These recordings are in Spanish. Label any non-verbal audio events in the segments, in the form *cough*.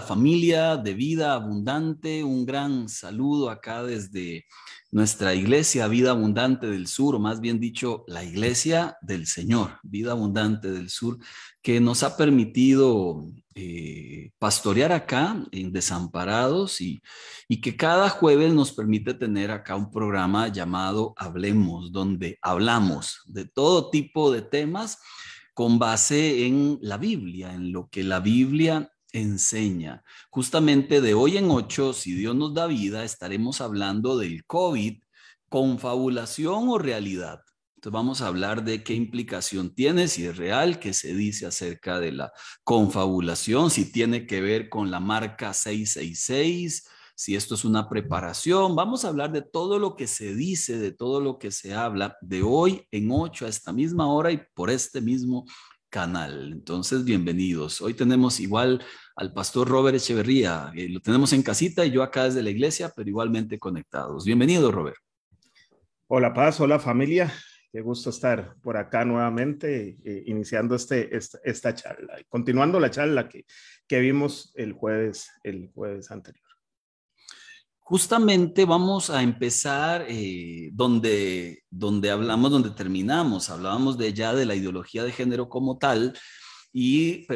familia de vida abundante. Un gran saludo acá desde nuestra iglesia Vida Abundante del Sur, o más bien dicho, la iglesia del Señor, Vida Abundante del Sur, que nos ha permitido eh, pastorear acá en Desamparados y, y que cada jueves nos permite tener acá un programa llamado Hablemos, donde hablamos de todo tipo de temas con base en la Biblia, en lo que la Biblia enseña. Justamente de hoy en ocho, si Dios nos da vida, estaremos hablando del COVID, confabulación o realidad. Entonces vamos a hablar de qué implicación tiene, si es real, qué se dice acerca de la confabulación, si tiene que ver con la marca 666, si esto es una preparación. Vamos a hablar de todo lo que se dice, de todo lo que se habla de hoy en ocho a esta misma hora y por este mismo canal. Entonces, bienvenidos. Hoy tenemos igual al pastor Robert Echeverría. Eh, lo tenemos en casita y yo acá desde la iglesia, pero igualmente conectados. Bienvenido, Robert. Hola, Paz. Hola, familia. Qué gusto estar por acá nuevamente, eh, iniciando este, esta, esta, charla, continuando la charla que, que vimos el jueves, el jueves anterior justamente vamos a empezar eh, donde, donde hablamos, donde terminamos. Hablábamos de ya de la ideología de género como tal y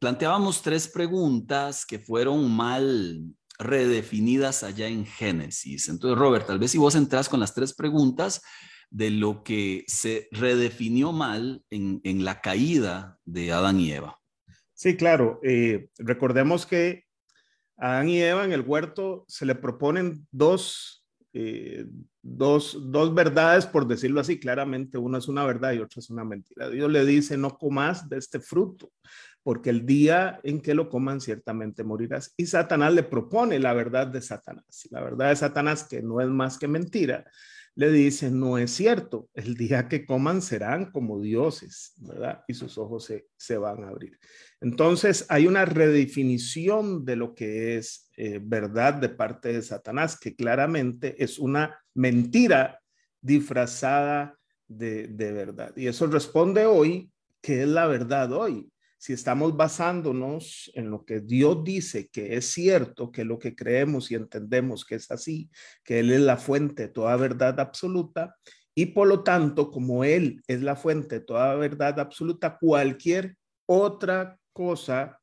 planteábamos tres preguntas que fueron mal redefinidas allá en Génesis. Entonces, Robert, tal vez si vos entras con las tres preguntas de lo que se redefinió mal en, la caída de Adán y Eva. Sí, claro. Eh, recordemos que a Adán y Eva en el huerto se le proponen dos, eh, dos, dos, verdades, por decirlo así claramente. Una es una verdad y otra es una mentira. Dios le dice, no comas de este fruto, porque el día en que lo coman ciertamente morirás. Y Satanás le propone la verdad de Satanás. La verdad de Satanás, que no es más que mentira, le dice, no es cierto, el día que coman serán como dioses, ¿verdad? Y sus ojos se, van a abrir. Entonces, hay una redefinición de lo que es eh, verdad de parte de Satanás, que claramente es una mentira disfrazada de, de verdad. Y eso responde hoy, qué es la verdad hoy? si estamos basándonos en lo que Dios dice que es cierto, que lo que creemos y entendemos que es así, que Él es la fuente de toda verdad absoluta, y por lo tanto, como Él es la fuente de toda verdad absoluta, cualquier otra cosa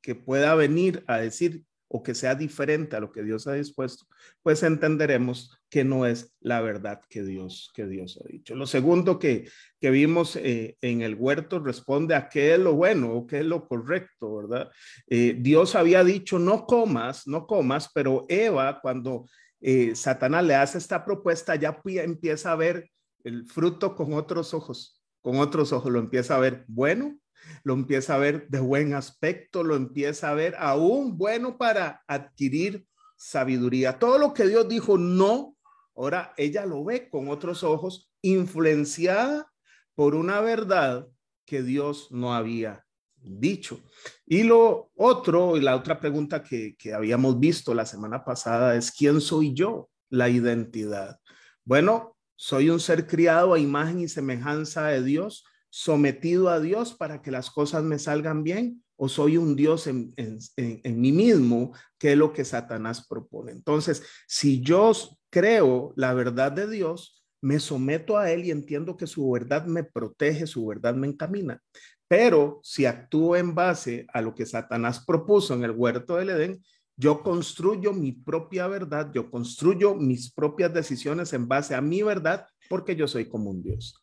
que pueda venir a decir o que sea diferente a lo que Dios ha dispuesto, pues entenderemos que no es la verdad que Dios, que Dios ha dicho. Lo segundo que, vimos eh, en el huerto responde a qué es lo bueno o qué es lo correcto, ¿verdad? Eh, Dios había dicho, no comas, no comas, pero Eva, cuando eh, Satanás le hace esta propuesta, ya empieza a ver el fruto con otros ojos, con otros ojos lo empieza a ver bueno lo empieza a ver de buen aspecto, lo empieza a ver aún bueno para adquirir sabiduría. Todo lo que Dios dijo no, ahora ella lo ve con otros ojos, influenciada por una verdad que Dios no había dicho. Y lo otro, y la otra pregunta que, que habíamos visto la semana pasada es, ¿quién soy yo? La identidad. Bueno, soy un ser criado a imagen y semejanza de Dios sometido a Dios para que las cosas me salgan bien o soy un Dios en, mí mismo, que es lo que Satanás propone. Entonces, si yo creo la verdad de Dios, me someto a Él y entiendo que su verdad me protege, su verdad me encamina. Pero si actúo en base a lo que Satanás propuso en el huerto del Edén, yo construyo mi propia verdad, yo construyo mis propias decisiones en base a mi verdad, porque yo soy como un Dios.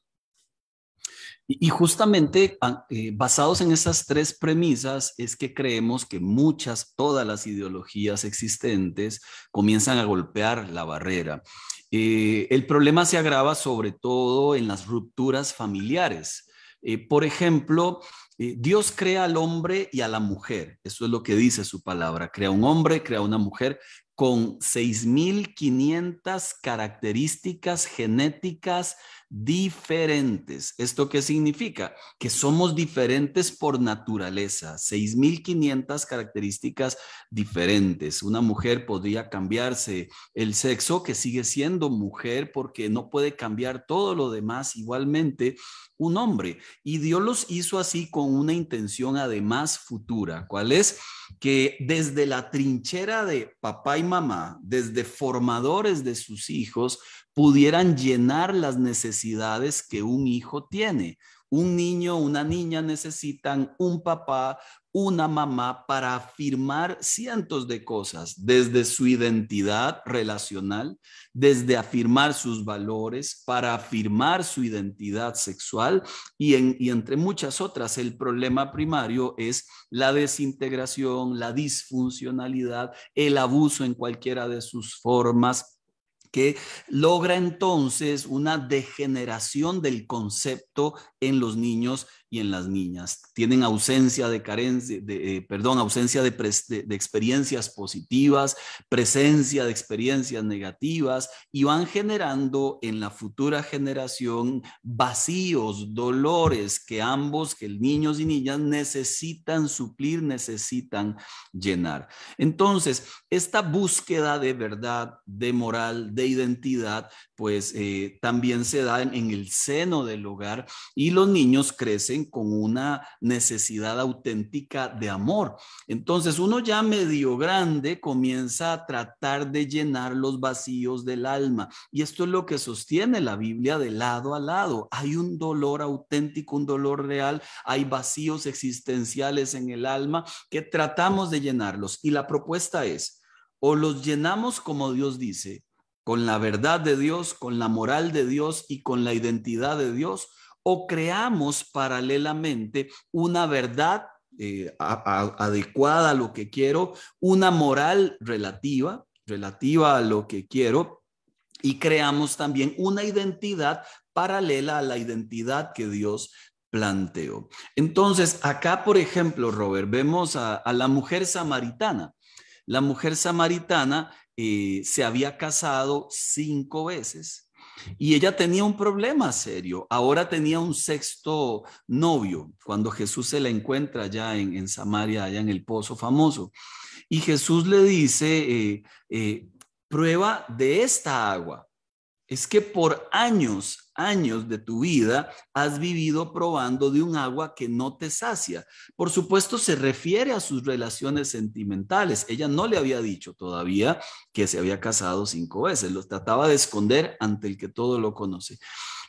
Y, justamente ah, eh, basados en esas tres premisas es que creemos que muchas, todas las ideologías existentes comienzan a golpear la barrera. Eh, el problema se agrava sobre todo en las rupturas familiares. Eh, por ejemplo, Dios crea al hombre y a la mujer. Eso es lo que dice su palabra. Crea un hombre, crea una mujer con 6.500 características genéticas diferentes. ¿Esto qué significa? Que somos diferentes por naturaleza, 6.500 características diferentes. Una mujer podría cambiarse el sexo, que sigue siendo mujer porque no puede cambiar todo lo demás igualmente un hombre. Y Dios los hizo así con una intención además futura. ¿Cuál es? Que desde la trinchera de papá y mamá, desde formadores de sus hijos, pudieran llenar las necesidades que un hijo tiene. Un niño, una niña necesitan un papá, una mamá para afirmar cientos de cosas, desde su identidad relacional, desde afirmar sus valores, para afirmar su identidad sexual y, entre muchas otras. El problema primario es la desintegración, la disfuncionalidad, el abuso en cualquiera de sus formas que logra entonces una degeneración del concepto en los niños y en las niñas. Tienen ausencia de carencia, de, eh, perdón, ausencia de, experiencias positivas, presencia de experiencias negativas y van generando en la futura generación vacíos, dolores que ambos, que niños y niñas necesitan suplir, necesitan llenar. Entonces, esta búsqueda de verdad, de moral, de identidad, pues eh, también se da en el seno del hogar y los niños crecen con una necesidad auténtica de amor. Entonces uno ya medio grande comienza a tratar de llenar los vacíos del alma. Y esto es lo que sostiene la Biblia de lado a lado. Hay un dolor auténtico, un dolor real, hay vacíos existenciales en el alma que tratamos de llenarlos. Y la propuesta es, o los llenamos como Dios dice, con la verdad de Dios, con la moral de Dios y con la identidad de Dios, o creamos paralelamente una verdad eh, adecuada a lo que quiero, una moral relativa, relativa a lo que quiero, y creamos también una identidad paralela a la identidad que Dios planteó. Entonces, acá, por ejemplo, Robert, vemos a, la mujer samaritana. La mujer samaritana eh, se había casado cinco veces y ella tenía un problema serio. Ahora tenía un sexto novio cuando Jesús se la encuentra ya en, Samaria, allá en el pozo famoso. Y Jesús le dice, eh, eh, prueba de esta agua es que por años, años de tu vida has vivido probando de un agua que no te sacia. Por supuesto, se refiere a sus relaciones sentimentales. Ella no le había dicho todavía que se había casado cinco veces, lo trataba de esconder ante el que todo lo conoce.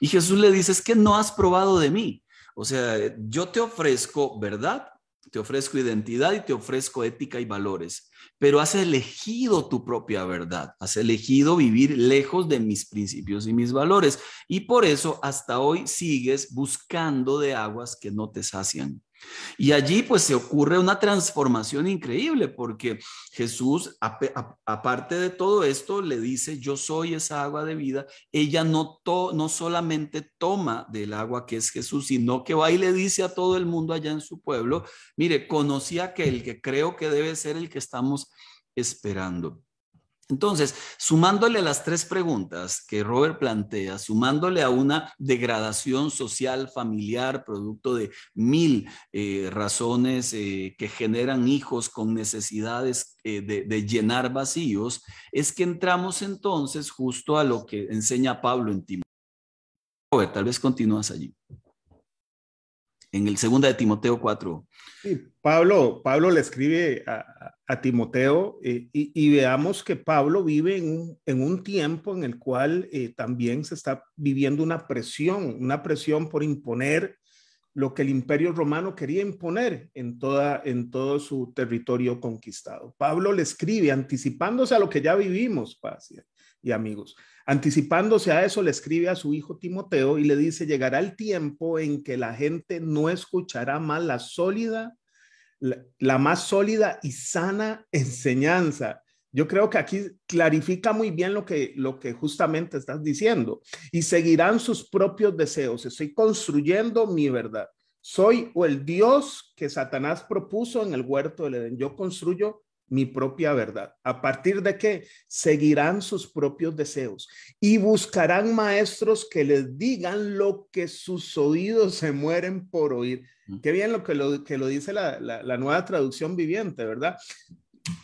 Y Jesús le dice, es que no has probado de mí. O sea, yo te ofrezco verdad, te ofrezco identidad y te ofrezco ética y valores, pero has elegido tu propia verdad, has elegido vivir lejos de mis principios y mis valores, y por eso hasta hoy sigues buscando de aguas que no te sacian. Y allí pues se ocurre una transformación increíble porque Jesús, aparte de todo esto, le dice, yo soy esa agua de vida. Ella no, no solamente toma del agua que es Jesús, sino que va y le dice a todo el mundo allá en su pueblo, mire, conocí a aquel que creo que debe ser el que estamos esperando. Entonces, sumándole las tres preguntas que Robert plantea, sumándole a una degradación social, familiar, producto de mil eh, razones eh, que generan hijos con necesidades eh, de, de llenar vacíos, es que entramos entonces justo a lo que enseña Pablo en Timoteo. Robert, tal vez continúas allí en el segundo de Timoteo 4. Sí, Pablo, Pablo le escribe a, Timoteo eh, y, veamos que Pablo vive en un, tiempo en el cual eh, también se está viviendo una presión, una presión por imponer lo que el imperio romano quería imponer en, toda, en todo su territorio conquistado. Pablo le escribe anticipándose a lo que ya vivimos, ¿cierto? y amigos. Anticipándose a eso, le escribe a su hijo Timoteo y le dice, llegará el tiempo en que la gente no escuchará más la sólida, la, más sólida y sana enseñanza. Yo creo que aquí clarifica muy bien lo que, lo que justamente estás diciendo. Y seguirán sus propios deseos. Estoy construyendo mi verdad. Soy o el Dios que Satanás propuso en el huerto del Edén. Yo construyo mi propia verdad. ¿A partir de que Seguirán sus propios deseos y buscarán maestros que les digan lo que sus oídos se mueren por oír. Mm. Qué bien lo que lo, dice la, nueva traducción viviente, ¿verdad?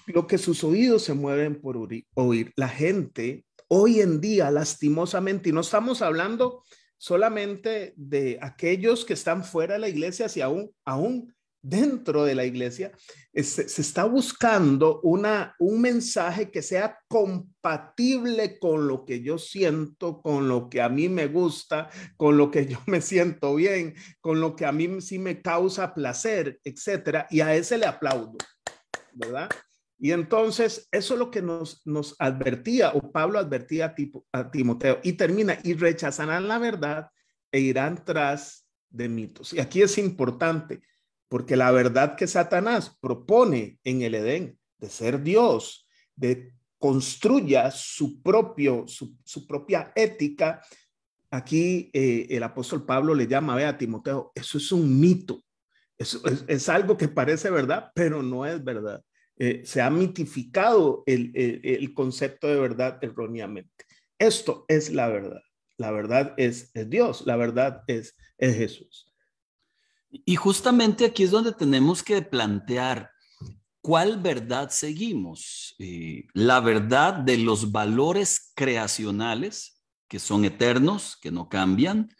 Lo que sus oídos se mueven por oír. La gente hoy en día, lastimosamente, y no estamos hablando solamente de aquellos que están fuera de la iglesia, si aún, aún dentro de la iglesia, eh, se está buscando una, un mensaje que sea compatible con lo que yo siento, con lo que a mí me gusta, con lo que yo *laughs* me siento bien, con lo que a mí sí me causa placer, etcétera. Y a ese le aplaudo, ¿verdad? Y entonces, eso es lo que nos, nos advertía, o Pablo advertía a, a Timoteo, y termina, y rechazarán la verdad e irán tras de mitos. Y aquí es importante, porque la verdad que Satanás propone en el Edén de ser Dios, de construya su, propio, su, propia ética, aquí eh, el apóstol Pablo le llama, a Timoteo, eso es un mito. es, algo que parece verdad, pero no es verdad. Eh, se ha mitificado el, concepto de verdad erróneamente. Esto es la verdad. La verdad es, es Dios, la verdad es, es Jesús. Y justamente aquí es donde tenemos que plantear cuál verdad seguimos. Eh, la verdad de los valores creacionales, que son eternos, que no cambian,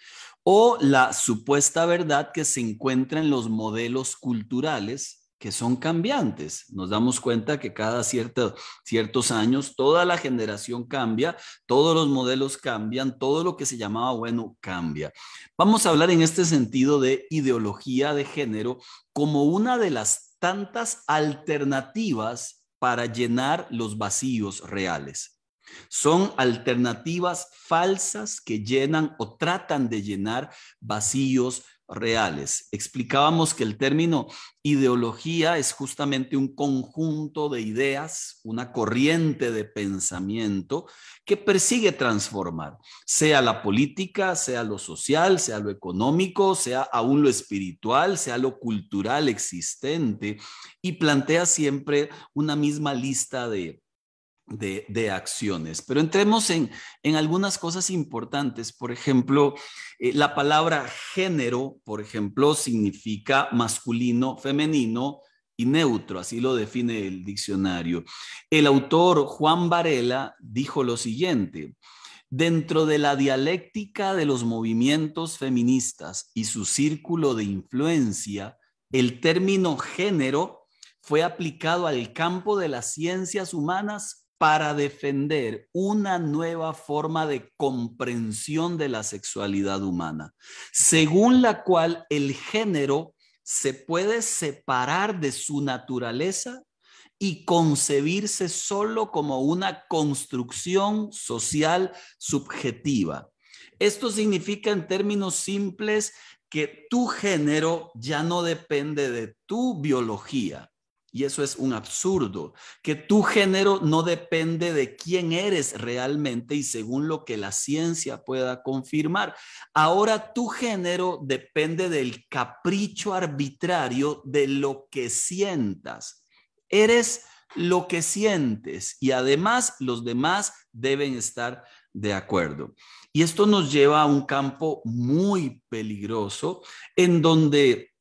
o la supuesta verdad que se encuentra en los modelos culturales que son cambiantes. Nos damos cuenta que cada ciertos años toda la generación cambia, todos los modelos cambian, todo lo que se llamaba bueno cambia. Vamos a hablar en este sentido de ideología de género como una de las tantas alternativas para llenar los vacíos reales. Son alternativas falsas que llenan o tratan de llenar vacíos reales. Explicábamos que el término ideología es justamente un conjunto de ideas, una corriente de pensamiento que persigue transformar, sea la política, sea lo social, sea lo económico, sea aún lo espiritual, sea lo cultural existente, y plantea siempre una misma lista de de, acciones. Pero entremos en, algunas cosas importantes. Por ejemplo, eh, la palabra género, por ejemplo, significa masculino, femenino y neutro. Así lo define el diccionario. El autor Juan Varela dijo lo siguiente. Dentro de la dialéctica de los movimientos feministas y su círculo de influencia, el término género fue aplicado al campo de las ciencias humanas para defender una nueva forma de comprensión de la sexualidad humana, según la cual el género se puede separar de su naturaleza y concebirse solo como una construcción social subjetiva. Esto significa en términos simples que tu género ya no depende de tu biología, y eso es un absurdo, que tu género no depende de quién eres realmente y según lo que la ciencia pueda confirmar. Ahora tu género depende del capricho arbitrario de lo que sientas. Eres lo que sientes y además los demás deben estar de acuerdo. Y esto nos lleva a un campo muy peligroso en donde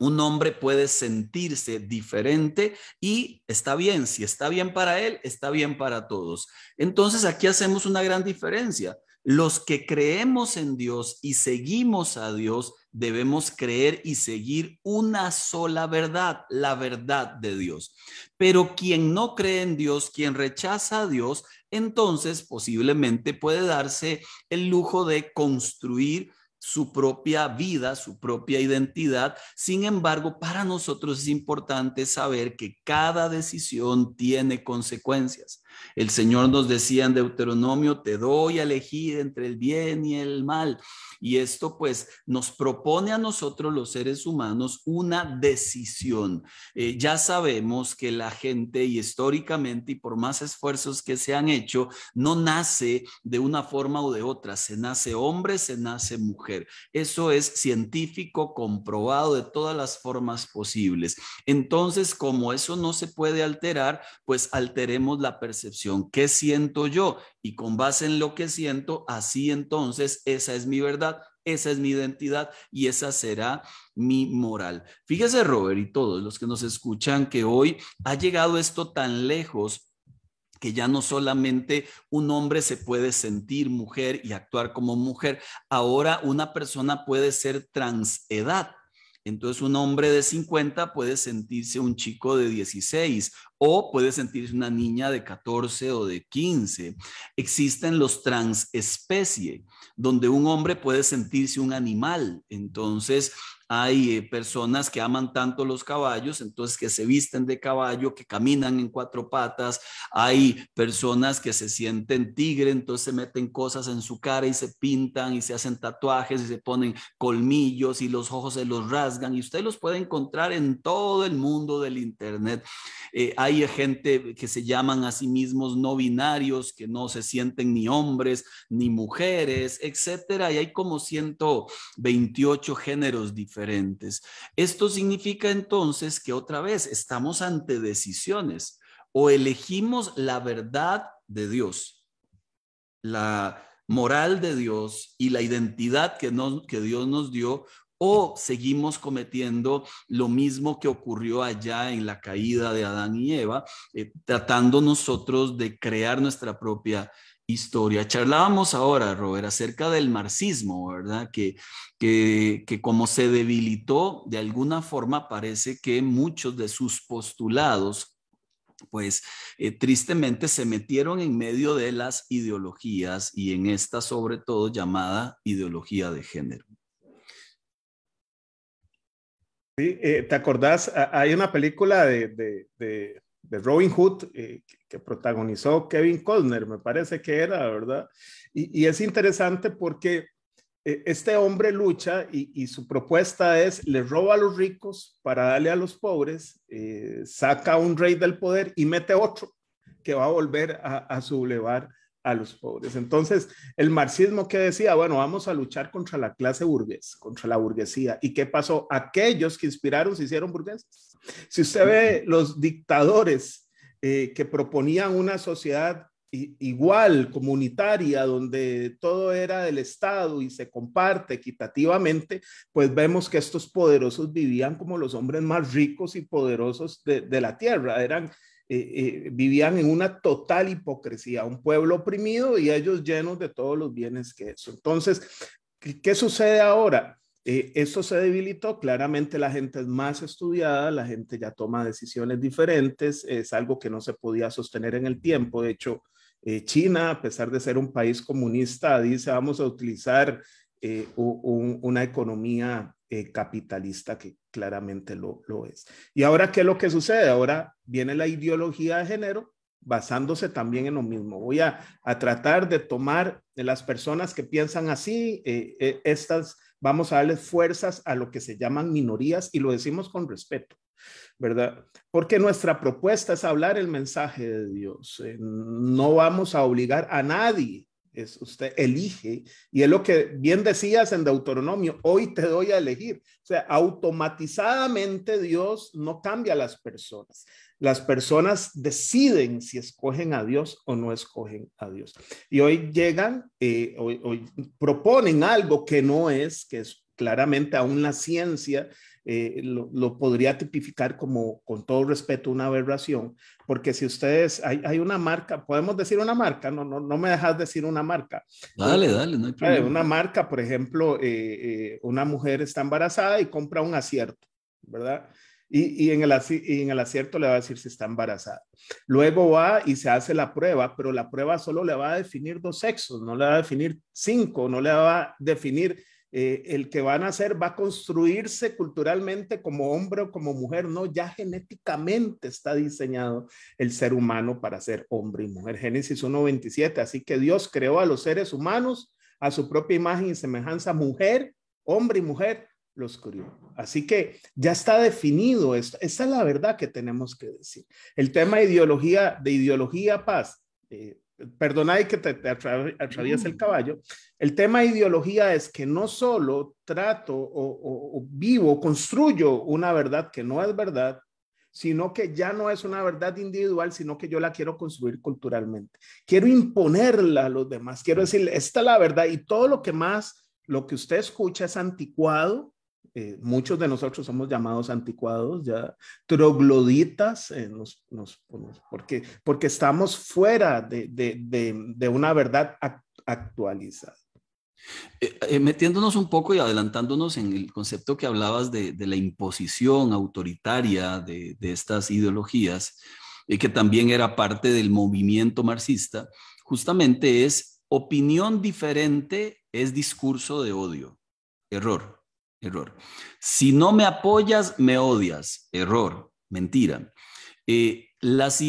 un hombre puede sentirse diferente y está bien, si está bien para él, está bien para todos. Entonces aquí hacemos una gran diferencia. Los que creemos en Dios y seguimos a Dios, debemos creer y seguir una sola verdad, la verdad de Dios. Pero quien no cree en Dios, quien rechaza a Dios, entonces posiblemente puede darse el lujo de construir su propia vida, su propia identidad. Sin embargo, para nosotros es importante saber que cada decisión tiene consecuencias. El Señor nos decía en Deuteronomio, te doy a elegir entre el bien y el mal. Y esto pues nos propone a nosotros los seres humanos una decisión. Eh, ya sabemos que la gente y históricamente y por más esfuerzos que se han hecho, no nace de una forma o de otra, se nace hombre, se nace mujer eso es científico comprobado de todas las formas posibles. Entonces, como eso no se puede alterar, pues alteremos la percepción. ¿Qué siento yo? Y con base en lo que siento, así entonces esa es mi verdad. Esa es mi identidad y esa será mi moral. Fíjese, Robert, y todos los que nos escuchan, que hoy ha llegado esto tan lejos que ya no solamente un hombre se puede sentir mujer y actuar como mujer, ahora una persona puede ser transedad. Entonces un hombre de 50 puede sentirse un chico de 16 o puede sentirse una niña de 14 o de 15. Existen los transespecie, donde un hombre puede sentirse un animal. Entonces hay eh, personas que aman tanto los caballos, entonces que se visten de caballo, que caminan en cuatro patas, hay personas que se sienten tigre, entonces se meten cosas en su cara y se pintan y se hacen tatuajes y se ponen colmillos y los ojos se los rasgan y usted los puede encontrar en todo el mundo del Internet. Eh, hay gente que se llaman a sí mismos no binarios, que no se sienten ni hombres ni mujeres, etcétera, y hay como 128 géneros diferentes esto significa entonces que otra vez estamos ante decisiones o elegimos la verdad de Dios, la moral de Dios y la identidad que, Dios nos dio o seguimos cometiendo lo mismo que ocurrió allá en la caída de Adán y Eva, eh, tratando nosotros de crear nuestra propia historia. Charlábamos ahora, Robert, acerca del marxismo, ¿verdad? Que, que, como se debilitó, de alguna forma parece que muchos de sus postulados pues eh, tristemente se metieron en medio de las ideologías y en esta sobre todo llamada ideología de género. Sí, eh, ¿te acordás? Ah, hay una película de, Robin Hood eh, que protagonizó Kevin Costner, me parece que era, ¿verdad? Y, es interesante porque eh, este hombre lucha y, su propuesta es, le roba a los ricos para darle a los pobres, eh, saca a un rey del poder y mete otro que va a volver a, sublevar a los pobres. Entonces, el marxismo que decía, bueno, vamos a luchar contra la clase burguesa, contra la burguesía. ¿Y qué pasó? Aquellos que inspiraron se hicieron burgueses. Si usted ve los dictadores eh, que proponían una sociedad igual, comunitaria, donde todo era del Estado y se comparte equitativamente, pues vemos que estos poderosos vivían como los hombres más ricos y poderosos de, la tierra, eran... Eh, eh, vivían en una total hipocresía, un pueblo oprimido y ellos llenos de todos los bienes que eso. Entonces, qué sucede ahora? Eh, esto se debilitó, claramente la gente es más estudiada, la gente ya toma decisiones diferentes, es algo que no se podía sostener en el tiempo. De hecho, eh, China, a pesar de ser un país comunista, dice vamos a utilizar eh, una economía capitalista que claramente lo, es. Y ahora, ¿qué es lo que sucede? Ahora viene la ideología de género basándose también en lo mismo. Voy a, a tratar de tomar de las personas que piensan así, estas vamos a darle fuerzas a lo que se llaman minorías y lo decimos con respeto, ¿verdad? Porque nuestra propuesta es hablar el mensaje de Dios. Eh, no vamos a obligar a nadie. Es, usted elige y es lo que bien decías en Deuteronomio, hoy te doy a elegir. O sea, automatizadamente Dios no cambia a las personas. Las personas deciden si escogen a Dios o no escogen a Dios. Y hoy llegan, eh, hoy, proponen algo que no es, que es claramente aún la ciencia eh, lo, podría tipificar como, con todo respeto, una aberración, porque si ustedes, hay, una marca, podemos decir una marca, no, no, me dejas decir una marca. Dale, dale, no hay eh, problema. Una marca, por ejemplo, una mujer está embarazada y compra un acierto, ¿verdad? Y, en el, acierto le va a decir si está embarazada. Luego va y se hace la prueba, pero la prueba solo le va a definir dos sexos, no le va a definir cinco, no le va a definir eh, el que van a hacer va a construirse culturalmente como hombre o como mujer, no, ya genéticamente está diseñado el ser humano para ser hombre y mujer. Génesis 1.27, así que Dios creó a los seres humanos a su propia imagen y semejanza, mujer, hombre y mujer, los Así que ya está definido esto. Esta es la verdad que tenemos que decir. El tema ideología, de ideología paz, eh, perdonad que te, te el caballo, el tema ideología es que no solo trato o, o, vivo, construyo una verdad que no es verdad, sino que ya no es una verdad individual, sino que yo la quiero construir culturalmente. Quiero imponerla a los demás, quiero decir, esta es la verdad y todo lo que más, lo que usted escucha es anticuado, eh, muchos de nosotros somos llamados anticuados, ya trogloditas, eh, porque, estamos fuera de, una verdad actualizada. Eh, metiéndonos un poco y adelantándonos en el concepto que hablabas de, la imposición autoritaria de, estas ideologías, y que también era parte del movimiento marxista, justamente es opinión diferente es discurso de odio. Error. Error. Si no me apoyas, me odias. Error. Mentira. Eh, las,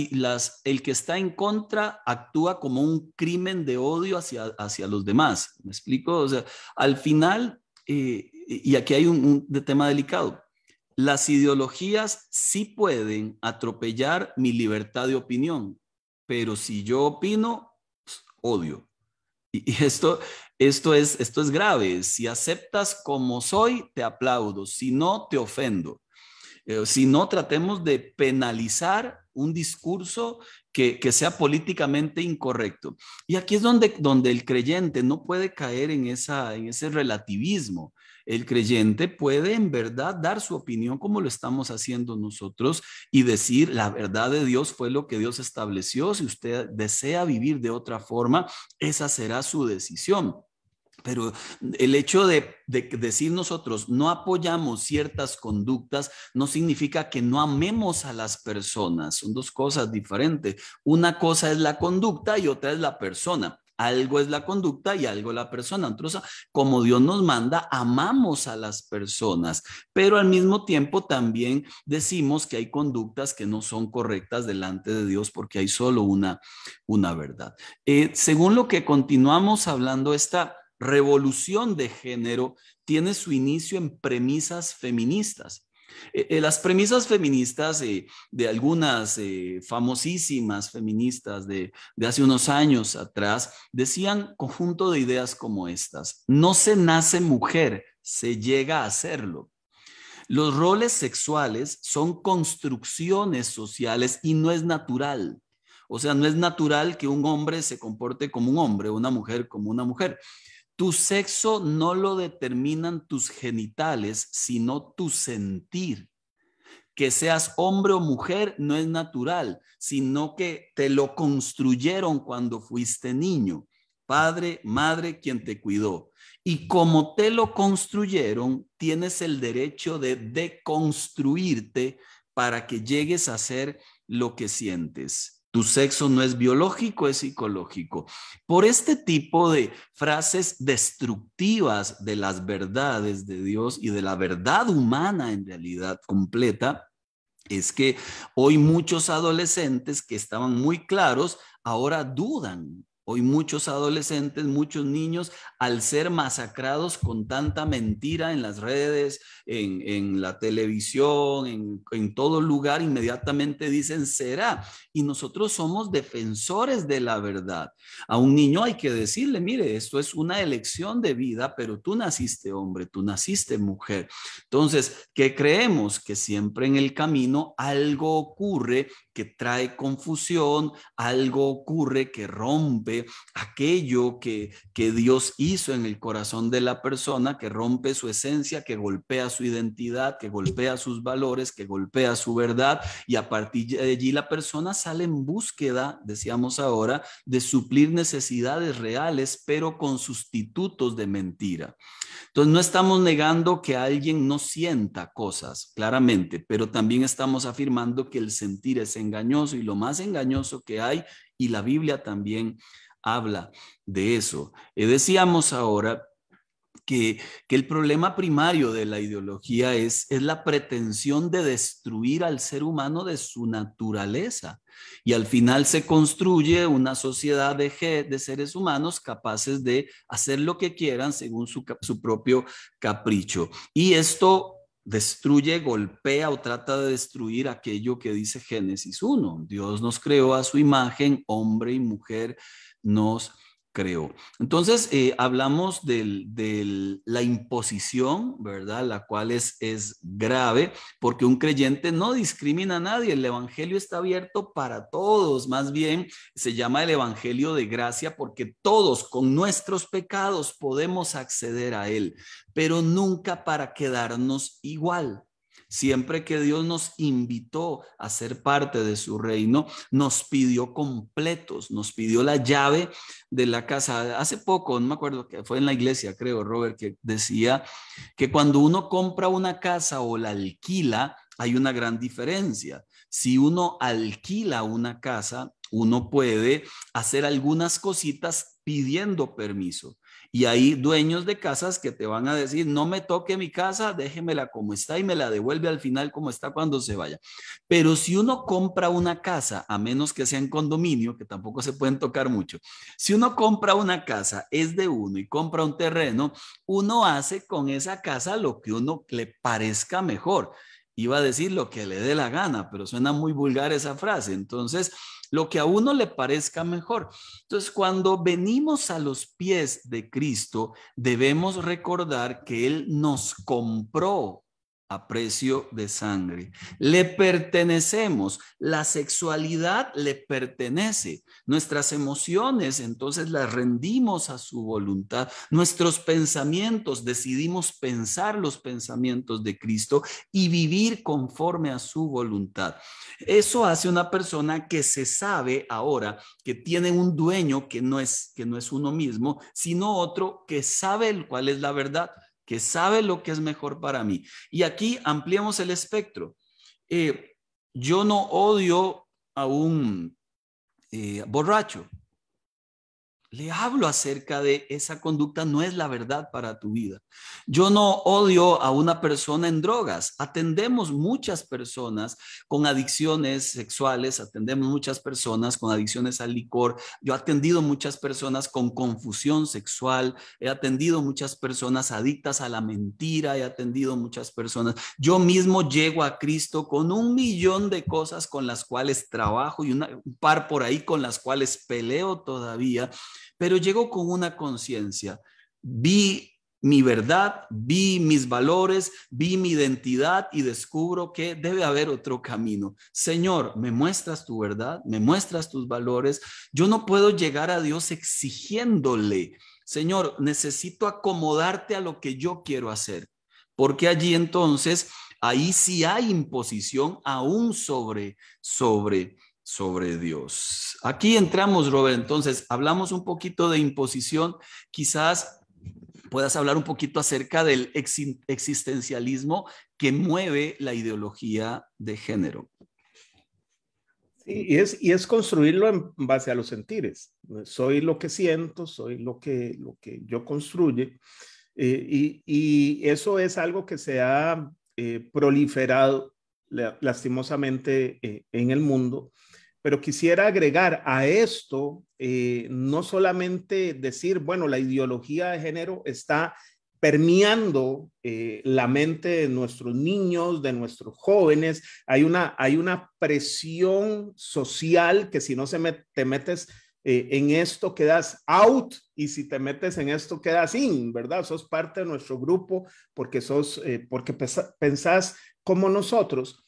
el que está en contra actúa como un crimen de odio hacia, hacia los demás. ¿Me explico? O sea, al final, eh, y aquí hay un, tema delicado, las ideologías sí pueden atropellar mi libertad de opinión, pero si yo opino, pues, odio. Y, esto, esto, es, esto es grave. Si aceptas como soy, te aplaudo. Si no, te ofendo. Eh, si no, tratemos de penalizar un discurso que, que, sea políticamente incorrecto. Y aquí es donde, donde el creyente no puede caer en, esa, en ese relativismo. El creyente puede en verdad dar su opinión como lo estamos haciendo nosotros y decir la verdad de Dios fue lo que Dios estableció. Si usted desea vivir de otra forma, esa será su decisión. Pero el hecho de, decir nosotros no apoyamos ciertas conductas no significa que no amemos a las personas. Son dos cosas diferentes. Una cosa es la conducta y otra es la persona. Algo es la conducta y algo la persona. Entonces, como Dios nos manda, amamos a las personas, pero al mismo tiempo también decimos que hay conductas que no son correctas delante de Dios porque hay solo una, una verdad. Eh, según lo que continuamos hablando, esta revolución de género tiene su inicio en premisas feministas. Eh, eh, las premisas feministas de algunas eh, famosísimas feministas de, de, hace unos años atrás decían conjunto de ideas como estas. No se nace mujer, se llega a serlo. Los roles sexuales son construcciones sociales y no es natural. O sea, no es natural que un hombre se comporte como un hombre, una mujer como una mujer. Tu sexo no lo determinan tus genitales, sino tu sentir. Que seas hombre o mujer no es natural, sino que te lo construyeron cuando fuiste niño. Padre, madre, quien te cuidó. Y como te lo construyeron, tienes el derecho de deconstruirte para que llegues a ser lo que sientes. Tu sexo no es biológico, es psicológico. Por este tipo de frases destructivas de las verdades de Dios y de la verdad humana en realidad completa, es que hoy muchos adolescentes que estaban muy claros ahora dudan Hoy muchos adolescentes, muchos niños, al ser masacrados con tanta mentira en las redes, en, la televisión, en, en, todo lugar, inmediatamente dicen será. Y nosotros somos defensores de la verdad. A un niño hay que decirle, mire, esto es una elección de vida, pero tú naciste hombre, tú naciste mujer. Entonces, ¿qué creemos? Que siempre en el camino algo ocurre que trae confusión, algo ocurre que rompe aquello que, Dios hizo en el corazón de la persona, que rompe su esencia, que golpea su identidad, que golpea sus valores, que golpea su verdad y a partir de allí la persona sale en búsqueda, decíamos ahora, de suplir necesidades reales, pero con sustitutos de mentira. Entonces, no estamos negando que alguien no sienta cosas, claramente, pero también estamos afirmando que el sentir es engañoso y lo más engañoso que hay, y la Biblia también habla de eso. Eh, decíamos ahora que, el problema primario de la ideología es, es la pretensión de destruir al ser humano de su naturaleza. Y al final se construye una sociedad de, de seres humanos capaces de hacer lo que quieran según su, su propio capricho. Y esto destruye, golpea o trata de destruir aquello que dice Génesis 1. Dios nos creó a su imagen, hombre y mujer nos creo. Entonces, eh, hablamos de la imposición, ¿verdad? La cual es, es grave, porque un creyente no discrimina a nadie, el Evangelio está abierto para todos, más bien se llama el Evangelio de gracia, porque todos con nuestros pecados podemos acceder a él, pero nunca para quedarnos igual. Siempre que Dios nos invitó a ser parte de su reino, nos pidió completos, nos pidió la llave de la casa. Hace poco, no me acuerdo que fue en la iglesia, creo, Robert, que decía que cuando uno compra una casa o la alquila, hay una gran diferencia. Si uno alquila una casa, uno puede hacer algunas cositas pidiendo permiso. Y hay dueños de casas que te van a decir, no me toque mi casa, déjemela como está y me la devuelve al final como está cuando se vaya. Pero si uno compra una casa, a menos que sea en condominio, que tampoco se pueden tocar mucho, si uno compra una casa, es de uno y compra un terreno, uno hace con esa casa lo que uno le parezca mejor iba a decir lo que le dé la gana, pero suena muy vulgar esa frase. Entonces, lo que a uno le parezca mejor. Entonces, cuando venimos a los pies de Cristo, debemos recordar que Él nos compró a precio de sangre. Le pertenecemos, la sexualidad le pertenece, nuestras emociones entonces las rendimos a su voluntad, nuestros pensamientos, decidimos pensar los pensamientos de Cristo y vivir conforme a su voluntad. Eso hace una persona que se sabe ahora que tiene un dueño que no es que no es uno mismo, sino otro que sabe cuál es la verdad que sabe lo que es mejor para mí. Y aquí ampliamos el espectro. Eh, yo no odio a un eh, borracho, le hablo acerca de esa conducta no es la verdad para tu vida. Yo no odio a una persona en drogas. Atendemos muchas personas con adicciones sexuales, atendemos muchas personas con adicciones al licor. Yo he atendido muchas personas con confusión sexual, he atendido muchas personas adictas a la mentira, he atendido muchas personas. Yo mismo llego a Cristo con un millón de cosas con las cuales trabajo y un par por ahí con las cuales peleo todavía pero llegó con una conciencia. Vi mi verdad, vi mis valores, vi mi identidad y descubro que debe haber otro camino. Señor, me muestras tu verdad, me muestras tus valores. Yo no puedo llegar a Dios exigiéndole, Señor, necesito acomodarte a lo que yo quiero hacer, porque allí entonces, ahí sí hay imposición aún sobre, sobre sobre Dios. Aquí entramos, Robert. Entonces, hablamos un poquito de imposición. Quizás puedas hablar un poquito acerca del existencialismo que mueve la ideología de género. y es, construirlo en base a los sentires. Soy lo que siento, soy lo que, lo que yo construye. Eh, y, eso es algo que se ha eh, proliferado lastimosamente eh, en el mundo pero quisiera agregar a esto, eh, no solamente decir, bueno, la ideología de género está permeando eh, la mente de nuestros niños, de nuestros jóvenes. Hay una, hay una presión social que si no se te metes eh, en esto quedas out y si te metes en esto quedas in, ¿verdad? Sos parte de nuestro grupo porque sos, porque pensás como nosotros.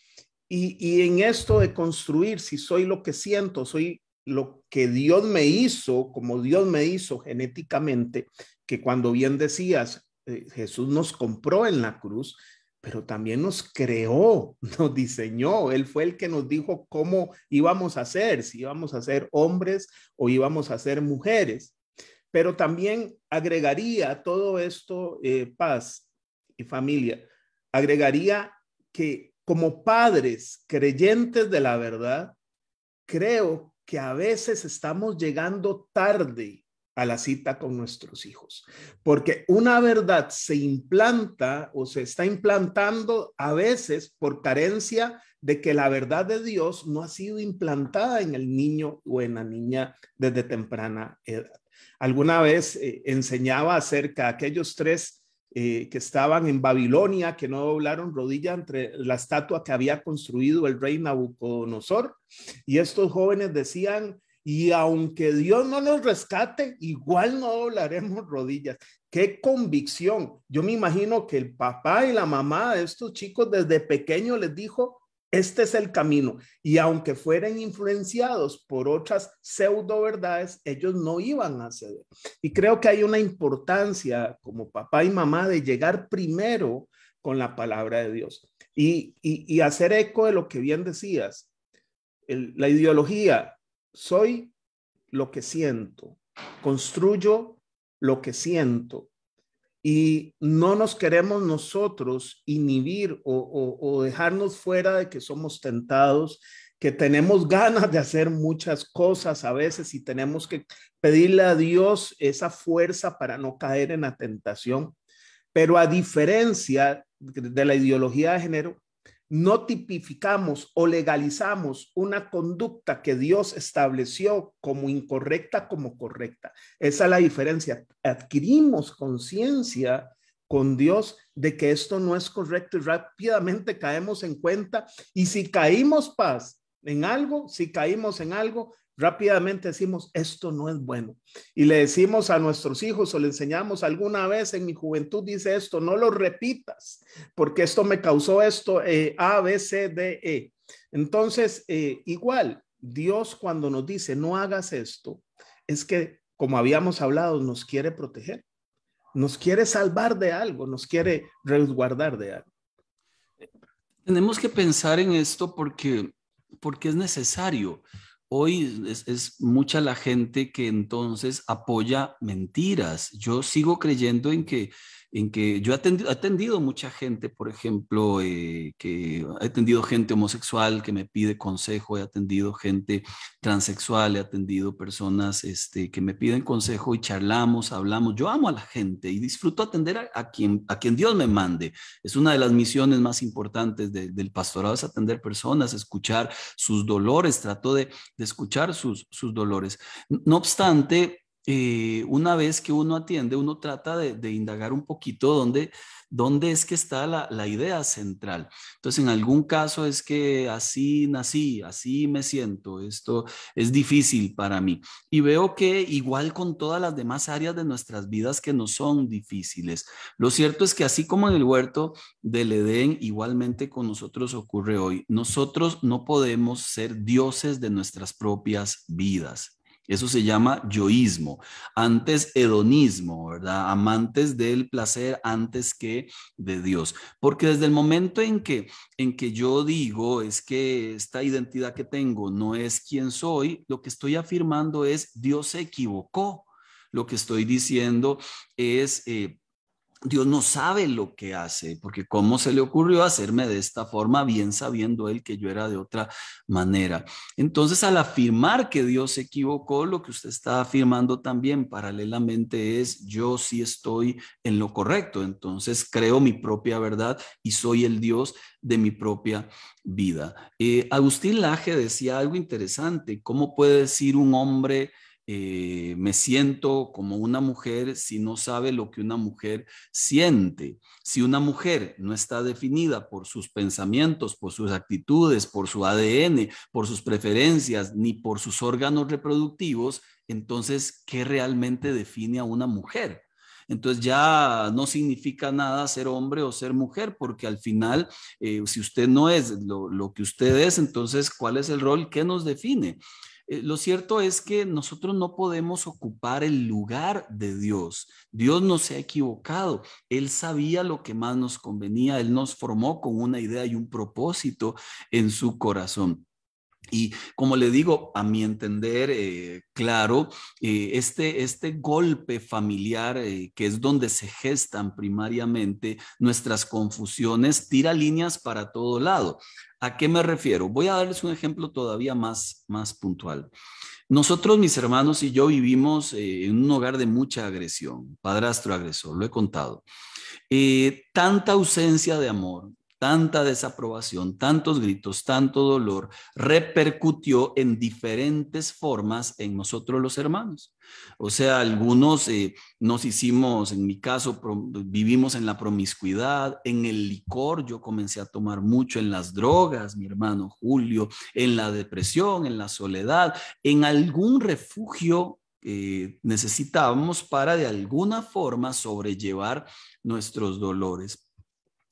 Y, en esto de construir, si soy lo que siento, soy lo que Dios me hizo, como Dios me hizo genéticamente, que cuando bien decías, eh, Jesús nos compró en la cruz, pero también nos creó, *laughs* nos diseñó. Él fue el que nos dijo cómo íbamos a ser, si íbamos a ser hombres o íbamos a ser mujeres. Pero también agregaría todo esto, eh, paz y familia, agregaría que como padres creyentes de la verdad, creo que a veces estamos llegando tarde a la cita con nuestros hijos, porque una verdad se implanta o se está implantando a veces por carencia de que la verdad de Dios no ha sido implantada en el niño o en la niña desde temprana edad. Alguna vez eh, enseñaba acerca de aquellos tres eh, que estaban en Babilonia, que no doblaron rodilla entre la estatua que había construido el rey Nabucodonosor. Y estos jóvenes decían, y aunque Dios no nos rescate, igual no doblaremos rodillas. Qué convicción. Yo me imagino que el papá y la mamá de estos chicos desde pequeño les dijo, este es el camino. Y aunque fueran influenciados por otras pseudo verdades, ellos no iban a ceder. Y creo que hay una importancia como papá y mamá de llegar primero con la palabra de Dios y, hacer eco de lo que bien decías. la ideología, soy lo que siento, construyo lo que siento, y no nos queremos nosotros inhibir o, dejarnos fuera de que somos tentados, que tenemos ganas de hacer muchas cosas a veces y tenemos que pedirle a Dios esa fuerza para no caer en la tentación. Pero a diferencia de la ideología de género, no tipificamos o legalizamos una conducta que Dios estableció como incorrecta como correcta. Esa es la diferencia. Adquirimos conciencia con Dios de que esto no es correcto y rápidamente caemos en cuenta. Y si caímos paz en algo, si caímos en algo, rápidamente decimos, esto no es bueno. Y le decimos a nuestros hijos o le enseñamos alguna vez en mi juventud, dice esto, no lo repitas, porque esto me causó esto, eh, A, B, C, D, E. Entonces, eh, igual, Dios cuando nos dice, no hagas esto, es que, como habíamos hablado, nos quiere proteger, nos quiere salvar de algo, nos quiere resguardar de algo. Tenemos que pensar en esto porque, porque es necesario Hoy es, mucha la gente que entonces apoya mentiras. Yo sigo creyendo en que en que yo he atendido, mucha gente, por ejemplo, eh, he atendido gente homosexual que me pide consejo, he atendido gente transexual, he atendido personas este, que me piden consejo y charlamos, hablamos. Yo amo a la gente y disfruto atender a, quien, Dios me mande. Es una de las misiones más importantes del pastorado, es atender personas, escuchar sus dolores, trato de, escuchar sus dolores. No obstante, eh, una vez que uno atiende, uno trata de, indagar un poquito dónde, dónde es que está la, la, idea central. Entonces, en algún caso es que así nací, así me siento, esto es difícil para mí. Y veo que igual con todas las demás áreas de nuestras vidas que no son difíciles. Lo cierto es que así como en el huerto del Edén, igualmente con nosotros ocurre hoy. Nosotros no podemos ser dioses de nuestras propias vidas. Eso se llama yoísmo, antes hedonismo, ¿verdad? Amantes del placer antes que de Dios. Porque desde el momento en que, en que yo digo es que esta identidad que tengo no es quien soy, lo que estoy afirmando es Dios se equivocó. Lo que estoy diciendo es... Eh, Dios no sabe lo que hace, porque cómo se le ocurrió hacerme de esta forma, bien sabiendo él que yo era de otra manera. Entonces, al afirmar que Dios se equivocó, lo que usted está afirmando también paralelamente es, yo sí estoy en lo correcto, entonces creo mi propia verdad y soy el Dios de mi propia vida. Eh, Agustín Laje decía algo interesante, ¿cómo puede decir un hombre? Eh, me siento como una mujer si no sabe lo que una mujer siente. Si una mujer no está definida por sus pensamientos, por sus actitudes, por su ADN, por sus preferencias, ni por sus órganos reproductivos, entonces, ¿qué realmente define a una mujer? Entonces ya no significa nada ser hombre o ser mujer, porque al final, eh, si usted no es lo, lo que usted es, entonces, ¿cuál es el rol que nos define? Eh, lo cierto es que nosotros no podemos ocupar el lugar de Dios. Dios no se ha equivocado. Él sabía lo que más nos convenía. Él nos formó con una idea y un propósito en su corazón. Y como le digo, a mi entender, eh, claro, eh, este, este golpe familiar, que es donde se gestan primariamente nuestras confusiones, tira líneas para todo lado. ¿A qué me refiero? Voy a darles un ejemplo todavía más, más puntual. Nosotros, mis hermanos y yo vivimos eh, en un hogar de mucha agresión, padrastro agresor, lo he contado. Eh, tanta ausencia de amor, tanta desaprobación, tantos gritos, tanto dolor, repercutió en diferentes formas en nosotros los hermanos. O sea, algunos eh, nos hicimos, en mi caso, vivimos en la promiscuidad, en el licor, yo comencé a tomar mucho, en las drogas, mi hermano Julio, en la depresión, en la soledad, en algún refugio que necesitábamos para de alguna forma sobrellevar nuestros dolores.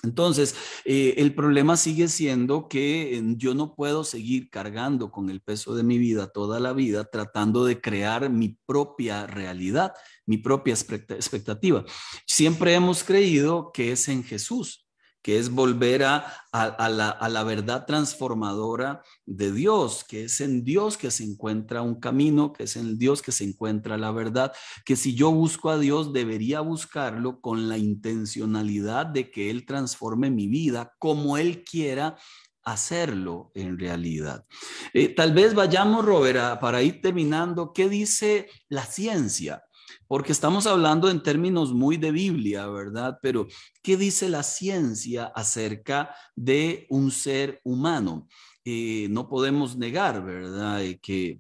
Entonces, eh, el problema sigue siendo que eh, yo no puedo seguir cargando con el peso de mi vida toda la vida tratando de crear mi propia realidad, mi propia expectativa. Siempre hemos creído que es en Jesús que es volver a, la, verdad transformadora de Dios, que es en Dios que se encuentra un camino, que es en Dios que se encuentra la verdad, que si yo busco a Dios debería buscarlo con la intencionalidad de que Él transforme mi vida como Él quiera hacerlo en realidad. Eh, tal vez vayamos, Robert, para ir terminando, ¿qué dice la ciencia? porque estamos hablando en términos muy de Biblia, ¿verdad? Pero, ¿qué dice la ciencia acerca de un ser humano? Eh, no podemos negar, ¿verdad? Eh, que,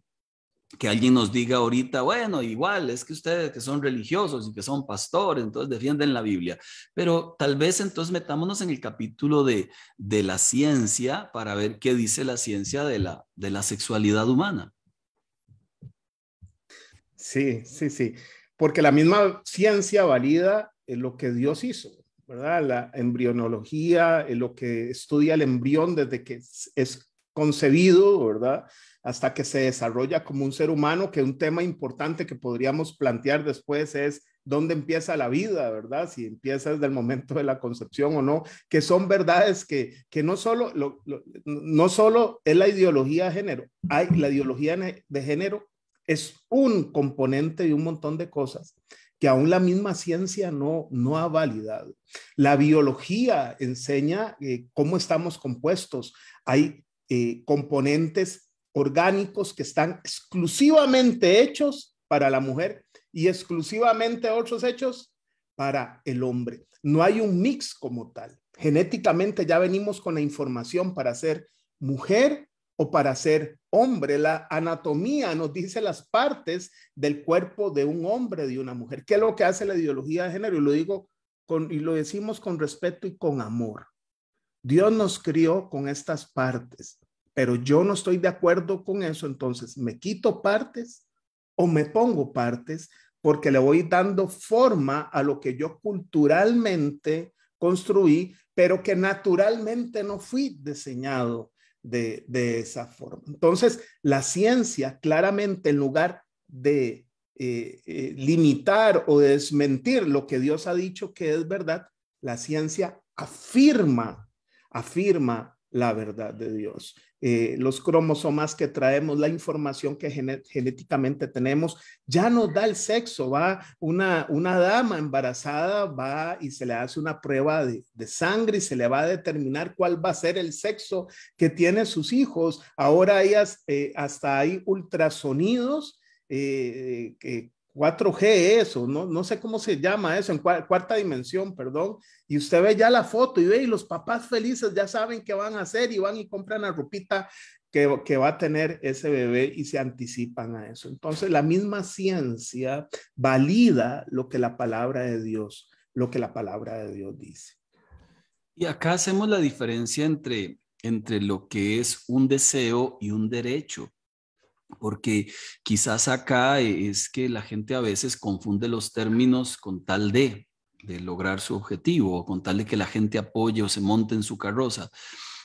alguien nos diga ahorita, bueno, igual es que ustedes que son religiosos y que son pastores, entonces defienden la Biblia. Pero tal vez entonces metámonos en el capítulo de, la ciencia para ver qué dice la ciencia de la sexualidad humana. Sí, sí, sí porque la misma ciencia valida eh, lo que Dios hizo, ¿verdad? La embrionología, eh, lo que estudia el embrión desde que es concebido, ¿verdad? Hasta que se desarrolla como un ser humano, que un tema importante que podríamos plantear después es dónde empieza la vida, ¿verdad? Si empieza desde el momento de la concepción o no, que son verdades que, que no, solo no solo es la ideología de género, hay, la ideología de género es un componente de un montón de cosas que aún la misma ciencia no, no ha validado. La biología enseña eh, cómo estamos compuestos. Hay eh, componentes orgánicos que están exclusivamente hechos para la mujer y exclusivamente otros hechos para el hombre. No hay un mix como tal. Genéticamente ya venimos con la información para ser mujer o para ser hombre, la anatomía nos dice las partes del cuerpo de un hombre, de una mujer. ¿Qué es lo que hace la ideología de género? Y lo digo con, y lo decimos con respeto y con amor. Dios nos crió con estas partes, pero yo no estoy de acuerdo con eso, entonces me quito partes o me pongo partes porque le voy dando forma a lo que yo culturalmente construí, pero que naturalmente no fui diseñado de, esa forma. Entonces, la ciencia claramente en lugar de eh, eh, limitar o desmentir lo que Dios ha dicho que es verdad, la ciencia afirma, afirma la verdad de Dios. Eh, los cromosomas que traemos, la información que genéticamente tenemos, ya nos da el sexo, va una, una dama embarazada, va y se le hace una prueba de, sangre y se le va a determinar cuál va a ser el sexo que tiene sus hijos. Ahora hay eh, hasta hay ultrasonidos eh, que 4G eso, no, no sé cómo se llama eso, en cuarta dimensión, perdón, y usted ve ya la foto y ve, y los papás felices ya saben qué van a hacer y van y compran la Rupita que, que va a tener ese bebé y se anticipan a eso. Entonces, la misma ciencia valida lo que la palabra de Dios, lo que la palabra de Dios dice. Y acá hacemos la diferencia entre, entre lo que es un deseo y un derecho porque quizás acá es que la gente a veces confunde los términos con tal de, de lograr su objetivo, con tal de que la gente apoye o se monte en su carroza.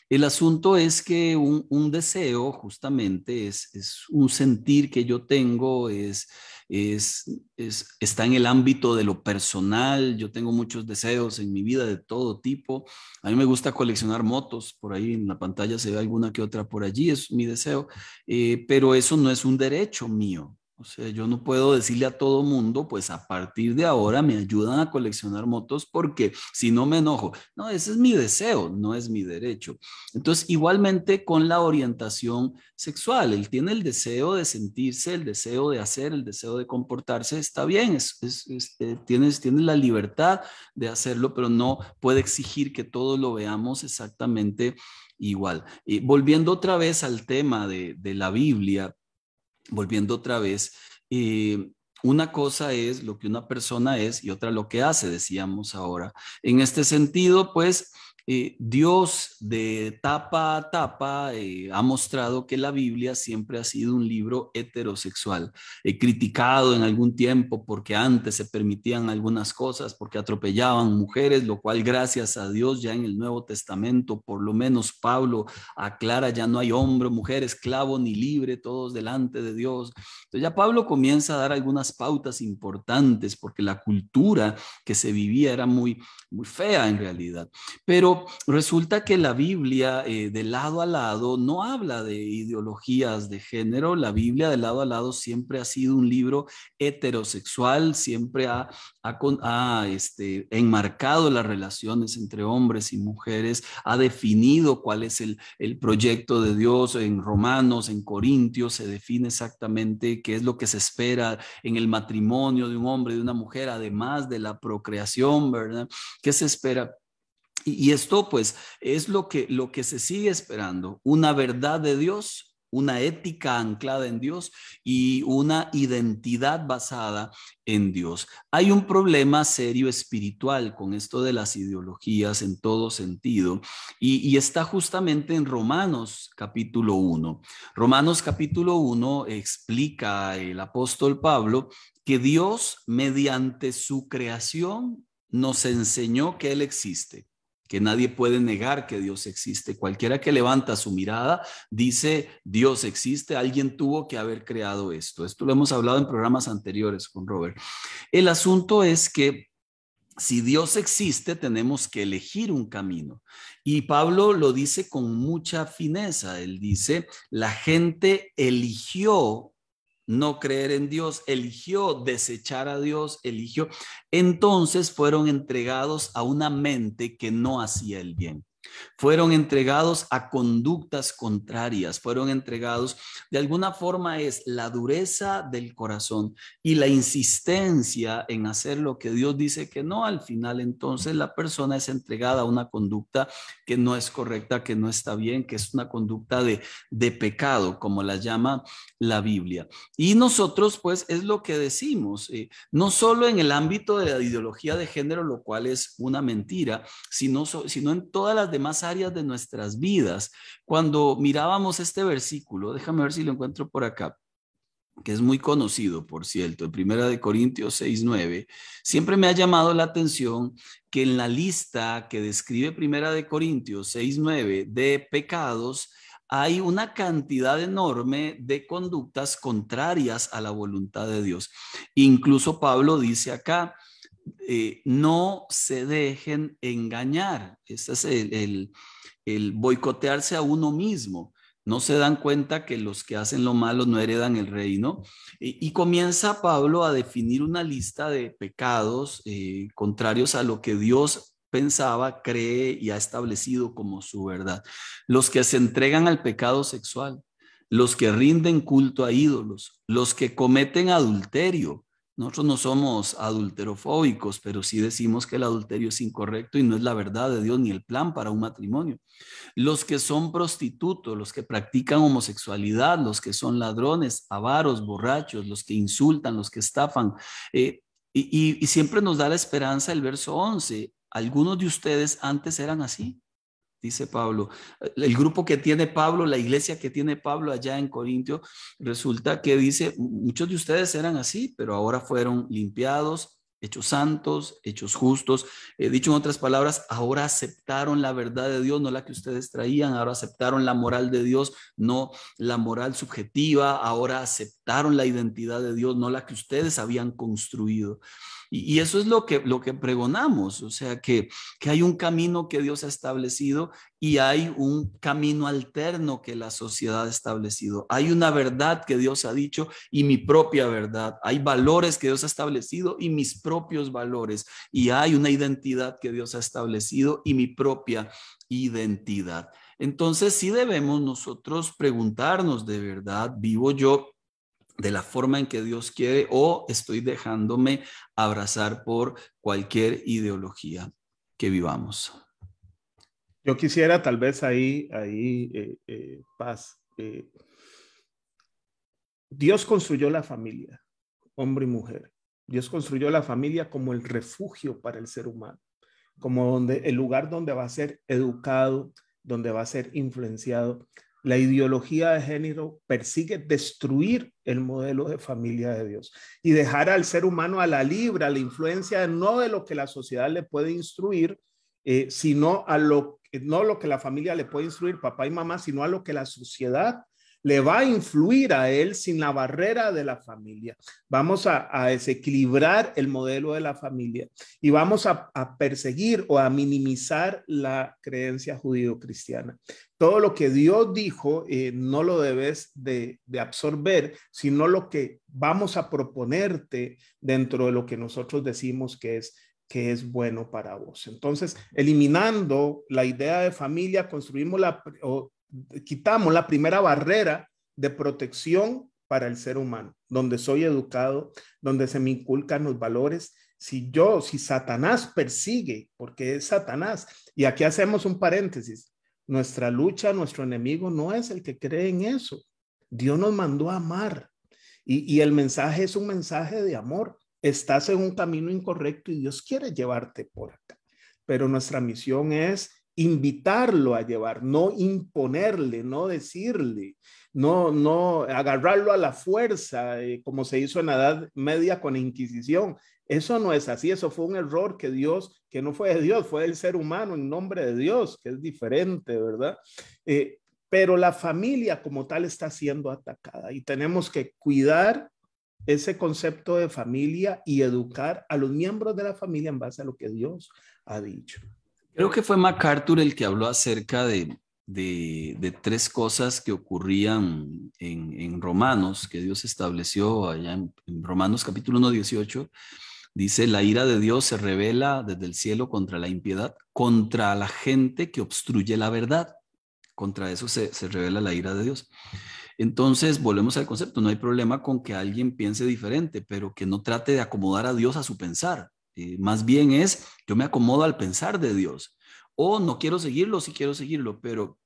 El asunto es que un, deseo justamente es, un sentir que yo tengo, es, está en el ámbito de lo personal, yo tengo muchos deseos en mi vida de todo tipo, a mí me gusta coleccionar motos, por ahí en la pantalla se ve alguna que otra por allí, es mi deseo, eh, pero eso no es un derecho mío, o sea, yo no puedo decirle a todo mundo, pues a partir de ahora me ayudan a coleccionar motos porque si no me enojo. No, ese es mi deseo, no es mi derecho. Entonces, igualmente con la orientación sexual, él tiene el deseo de sentirse, el deseo de hacer, el deseo de comportarse, está bien, es, este, tienes, la libertad de hacerlo, pero no puede exigir que todos lo veamos exactamente igual. Y volviendo otra vez al tema de la Biblia, volviendo otra vez, eh, una cosa es lo que una persona es y otra lo que hace, decíamos ahora. En este sentido, pues eh, Dios de tapa a tapa eh, ha mostrado que la Biblia siempre ha sido un libro heterosexual, he criticado en algún tiempo porque antes se permitían algunas cosas, porque atropellaban mujeres, lo cual gracias a Dios ya en el Nuevo Testamento, por lo menos Pablo aclara, ya no hay hombre, mujer, esclavo ni libre, todos delante de Dios. Entonces ya Pablo comienza a dar algunas pautas importantes porque la cultura que se vivía era muy, muy fea en realidad. Pero resulta que la Biblia eh, de lado a lado no habla de ideologías de género, la Biblia de lado a lado siempre ha sido un libro heterosexual, siempre ha, este, enmarcado las relaciones entre hombres y mujeres, ha definido cuál es el, el proyecto de Dios en Romanos, en Corintios, se define exactamente qué es lo que se espera en el matrimonio de un hombre y de una mujer, además de la procreación, ¿verdad? ¿Qué se espera? Y, esto pues es lo que, lo que se sigue esperando, una verdad de Dios una ética anclada en Dios y una identidad basada en Dios. Hay un problema serio espiritual con esto de las ideologías en todo sentido y, y está justamente en Romanos capítulo 1. Romanos capítulo 1 explica el apóstol Pablo que Dios mediante su creación nos enseñó que Él existe que nadie puede negar que Dios existe. Cualquiera que levanta su mirada dice, Dios existe, alguien tuvo que haber creado esto. Esto lo hemos hablado en programas anteriores con Robert. El asunto es que si Dios existe, tenemos que elegir un camino. Y Pablo lo dice con mucha fineza. Él dice, la gente eligió no creer en Dios, eligió desechar a Dios, eligió. Entonces fueron entregados a una mente que no hacía el bien. Fueron entregados a conductas contrarias, fueron entregados, de alguna forma es la dureza del corazón y la insistencia en hacer lo que Dios dice que no, al final entonces la persona es entregada a una conducta que no es correcta, que no está bien, que es una conducta de, de pecado, como la llama la Biblia. Y nosotros pues es lo que decimos, eh, no solo en el ámbito de la ideología de género, lo cual es una mentira, sino, sino en todas las más áreas de nuestras vidas. Cuando mirábamos este versículo, déjame ver si lo encuentro por acá, que es muy conocido, por cierto, en Primera de Corintios 6:9, siempre me ha llamado la atención que en la lista que describe Primera de Corintios 6:9 de pecados hay una cantidad enorme de conductas contrarias a la voluntad de Dios. Incluso Pablo dice acá, eh, no se dejen engañar. Este es el, boicotearse a uno mismo. No se dan cuenta que los que hacen lo malo no heredan el reino. Y, comienza Pablo a definir una lista de pecados eh, contrarios a lo que Dios pensaba, cree y ha establecido como su verdad. Los que se entregan al pecado sexual, los que rinden culto a ídolos, los que cometen adulterio, nosotros no somos adulterofóbicos, pero sí decimos que el adulterio es incorrecto y no es la verdad de Dios ni el plan para un matrimonio. Los que son prostitutos, los que practican homosexualidad, los que son ladrones, avaros, borrachos, los que insultan, los que estafan. Eh, y, y siempre nos da la esperanza el verso 11. Algunos de ustedes antes eran así dice Pablo. El grupo que tiene Pablo, la iglesia que tiene Pablo allá en Corintio, resulta que dice, muchos de ustedes eran así, pero ahora fueron limpiados, hechos santos, hechos justos. Eh, dicho en otras palabras, ahora aceptaron la verdad de Dios, no la que ustedes traían, ahora aceptaron la moral de Dios, no la moral subjetiva, ahora aceptaron la identidad de Dios, no la que ustedes habían construido. Y, eso es lo que, lo que pregonamos, o sea, que, que hay un camino que Dios ha establecido y hay un camino alterno que la sociedad ha establecido. Hay una verdad que Dios ha dicho y mi propia verdad. Hay valores que Dios ha establecido y mis propios valores. Y hay una identidad que Dios ha establecido y mi propia identidad. Entonces sí debemos nosotros preguntarnos de verdad, ¿vivo yo de la forma en que Dios quiere o estoy dejándome abrazar por cualquier ideología que vivamos. Yo quisiera tal vez ahí, ahí, eh, eh, paz. Eh, Dios construyó la familia, hombre y mujer. Dios construyó la familia como el refugio para el ser humano, como donde, el lugar donde va a ser educado, donde va a ser influenciado, la ideología de género persigue destruir el modelo de familia de Dios y dejar al ser humano a la libra, a la influencia no de lo que la sociedad le puede instruir, eh, sino a lo no lo que la familia le puede instruir papá y mamá, sino a lo que la sociedad le va a influir a él sin la barrera de la familia. Vamos a, desequilibrar el modelo de la familia y vamos a, perseguir o a minimizar la creencia judío-cristiana. Todo lo que Dios dijo eh, no lo debes de, absorber, sino lo que vamos a proponerte dentro de lo que nosotros decimos que es que es bueno para vos. Entonces, eliminando la idea de familia, construimos la, quitamos la primera barrera de protección para el ser humano, donde soy educado, donde se me inculcan los valores. Si yo, si Satanás persigue, porque es Satanás, y aquí hacemos un paréntesis, nuestra lucha, nuestro enemigo no es el que cree en eso. Dios nos mandó a amar y, y el mensaje es un mensaje de amor. Estás en un camino incorrecto y Dios quiere llevarte por acá. Pero nuestra misión es invitarlo a llevar, no imponerle, no decirle, no, no agarrarlo a la fuerza, eh, como se hizo en la Edad Media con la Inquisición. Eso no es así, eso fue un error que Dios, que no fue de Dios, fue del ser humano en nombre de Dios, que es diferente, ¿verdad? Eh, pero la familia como tal está siendo atacada y tenemos que cuidar ese concepto de familia y educar a los miembros de la familia en base a lo que Dios ha dicho. Creo que fue MacArthur el que habló acerca de, tres cosas que ocurrían en, Romanos, que Dios estableció allá en, Romanos capítulo 1, 18. Dice, la ira de Dios se revela desde el cielo contra la impiedad, contra la gente que obstruye la verdad. Contra eso se, se revela la ira de Dios. Entonces, volvemos al concepto, no hay problema con que alguien piense diferente, pero que no trate de acomodar a Dios a su pensar. Eh, más bien es, yo me acomodo al pensar de Dios. O no quiero seguirlo, si quiero seguirlo, pero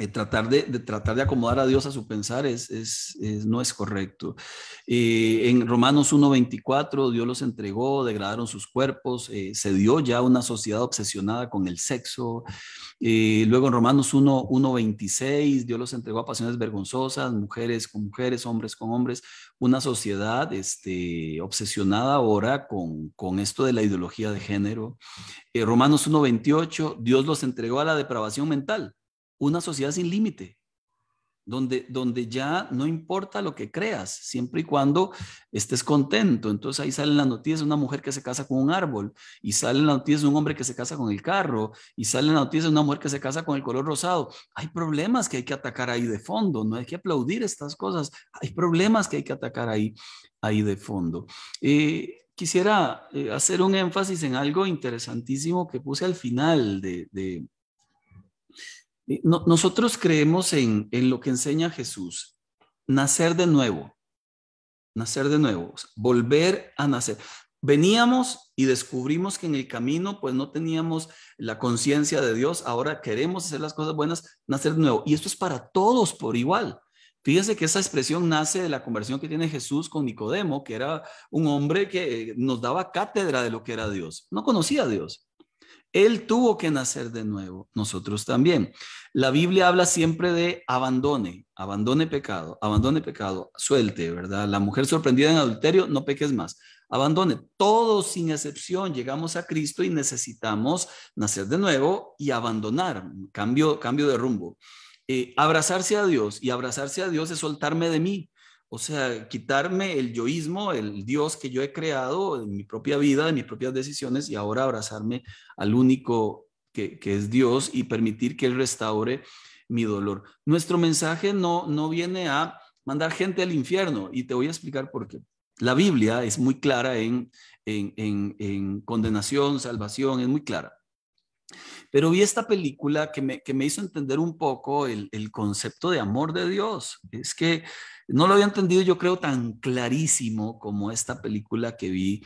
eh, tratar, de, tratar de acomodar a Dios a su pensar es, no es correcto. Eh, en Romanos 1.24, Dios los entregó, degradaron sus cuerpos, eh, se dio ya una sociedad obsesionada con el sexo. luego en Romanos 1.26, Dios los entregó a pasiones vergonzosas, mujeres con mujeres, hombres con hombres, una sociedad este, obsesionada ahora con, con esto de la ideología de género. Romanos 1.28, Dios los entregó a la depravación mental una sociedad sin límite, donde, donde ya no importa lo que creas, siempre y cuando estés contento. Entonces ahí salen las noticias de una mujer que se casa con un árbol, y salen las noticias de un hombre que se casa con el carro, y salen las noticias de una mujer que se casa con el color rosado. Hay problemas que hay que atacar ahí de fondo, no hay que aplaudir estas cosas, hay problemas que hay que atacar ahí, ahí de fondo. Eh, quisiera eh, hacer un énfasis en algo interesantísimo que puse al final de eh, nosotros creemos en, en, lo que enseña Jesús, nacer de nuevo, nacer de nuevo, volver a nacer. Veníamos y descubrimos que en el camino pues no teníamos la conciencia de Dios, ahora queremos hacer las cosas buenas, nacer de nuevo. Y esto es para todos por igual. Fíjese que esa expresión nace de la conversión que tiene Jesús con Nicodemo, que era un hombre que eh, nos daba cátedra de lo que era Dios. No conocía a Dios. Él tuvo que nacer de nuevo, nosotros también. La Biblia habla siempre de abandone, abandone pecado, abandone pecado, suelte, ¿verdad? La mujer sorprendida en adulterio, no peques más. Abandone. Todos sin excepción llegamos a Cristo y necesitamos nacer de nuevo y abandonar, cambio, cambio de rumbo. Eh, abrazarse a Dios y abrazarse a Dios es soltarme de mí, o sea, quitarme el yoísmo, el Dios que yo he creado en mi propia vida, en mis propias decisiones y ahora abrazarme al único que, es Dios y permitir que Él restaure mi dolor. Nuestro mensaje no, no viene a mandar gente al infierno y te voy a explicar por qué. La Biblia es muy clara en, en, en condenación, salvación, es muy clara. Pero vi esta película que me, hizo entender un poco el, concepto de amor de Dios. Es que no lo había entendido yo creo tan clarísimo como esta película que vi,